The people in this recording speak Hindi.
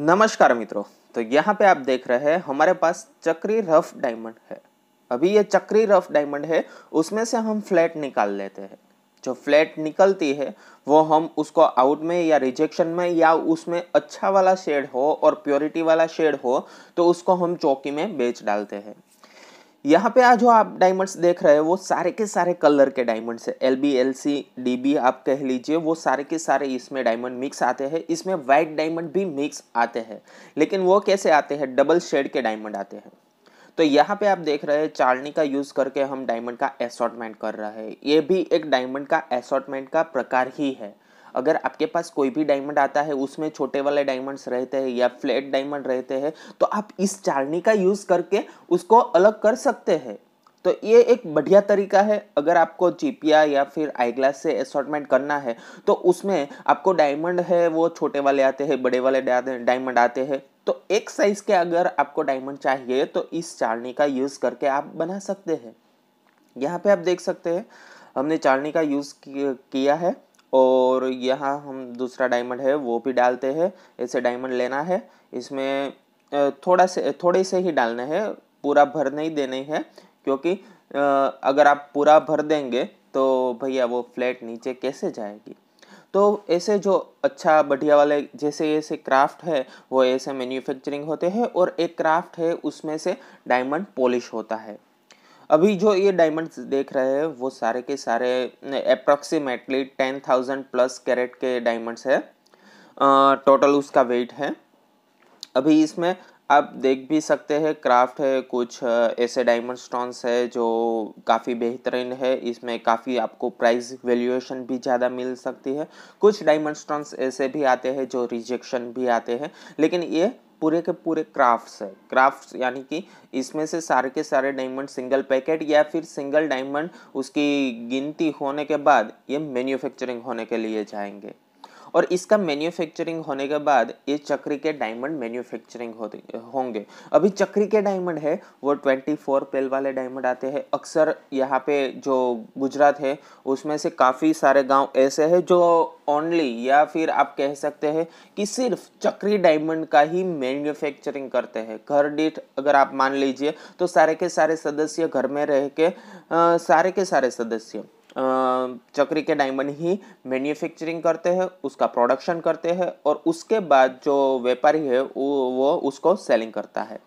नमस्कार मित्रों तो यहाँ पे आप देख रहे हैं हमारे पास चक्री रफ डायमंड है अभी ये चक्री रफ डायमंड है उसमें से हम फ्लैट निकाल लेते हैं जो फ्लैट निकलती है वो हम उसको आउट में या रिजेक्शन में या उसमें अच्छा वाला शेड हो और प्योरिटी वाला शेड हो तो उसको हम चौकी में बेच डालते हैं यहाँ पे आज जो आप डायमंड्स देख रहे हैं वो सारे के सारे कलर के डायमंड्स है L B L C D B आप कह लीजिए वो सारे के सारे इसमें डायमंड मिक्स आते हैं इसमें वाइट डायमंड भी मिक्स आते हैं लेकिन वो कैसे आते हैं डबल शेड के डायमंड आते हैं तो यहाँ पे आप देख रहे हैं चालनी का यूज़ करके हम डायमंड का असॉटमेंट कर रहे हैं ये भी एक डायमंड का असॉटमेंट का प्रकार ही है अगर आपके पास कोई भी डायमंड आता है उसमें छोटे वाले डायमंड्स रहते हैं या फ्लैट डायमंड रहते हैं तो आप इस चारनी का यूज़ करके उसको अलग कर सकते हैं तो ये एक बढ़िया तरीका है अगर आपको चिपिया या फिर आई ग्लास से असॉटमेंट करना है तो उसमें आपको डायमंड है वो छोटे वाले आते हैं बड़े वाले डायमंड आते हैं तो एक साइज़ के अगर आपको डायमंड चाहिए तो इस चारनी का यूज़ करके आप बना सकते हैं यहाँ पे आप देख सकते हैं हमने चारनी का यूज़ किया है और यहाँ हम दूसरा डायमंड है वो भी डालते हैं ऐसे डायमंड लेना है इसमें थोड़ा से थोड़े से ही डालने हैं पूरा भर नहीं देने हैं क्योंकि अगर आप पूरा भर देंगे तो भैया वो फ्लैट नीचे कैसे जाएगी तो ऐसे जो अच्छा बढ़िया वाले जैसे ऐसे क्राफ्ट है वो ऐसे मैन्युफैक्चरिंग होते हैं और एक क्राफ्ट है उसमें से डायमंड पॉलिश होता है अभी जो ये डायमंड्स देख रहे हैं वो सारे के सारे approximately ten thousand plus carat के डायमंड्स है टोटल उसका वेट है अभी इसमें आप देख भी सकते हैं क्राफ्ट है कुछ ऐसे डायमंड स्टोन्स है जो काफ़ी बेहतरीन है इसमें काफ़ी आपको प्राइस वैल्यूएशन भी ज़्यादा मिल सकती है कुछ डायमंड स्टोन्स ऐसे भी आते हैं जो रिजेक्शन भी आते हैं लेकिन ये पूरे के पूरे क्राफ्ट्स है क्राफ्ट्स यानी कि इसमें से सारे के सारे डायमंड सिंगल पैकेट या फिर सिंगल डायमंड उसकी गिनती होने के बाद ये मैन्युफैक्चरिंग होने के लिए जाएंगे और इसका मैन्युफैक्चरिंग होने के बाद ये चक्री के डायमंड मैन्युफैक्चरिंग होंगे अभी चक्री के डायमंड है वो ट्वेंटी फोर पेल वाले डायमंड आते हैं अक्सर यहाँ पे जो गुजरात है उसमें से काफ़ी सारे गांव ऐसे हैं जो ओनली या फिर आप कह सकते हैं कि सिर्फ चक्री डायमंड का ही मैन्युफैक्चरिंग करते हैं घर डीठ अगर आप मान लीजिए तो सारे के सारे सदस्य घर में रह के आ, सारे के सारे सदस्य चक्री के डायमंड ही मैन्युफैक्चरिंग करते हैं उसका प्रोडक्शन करते हैं और उसके बाद जो व्यापारी है वो उसको सेलिंग करता है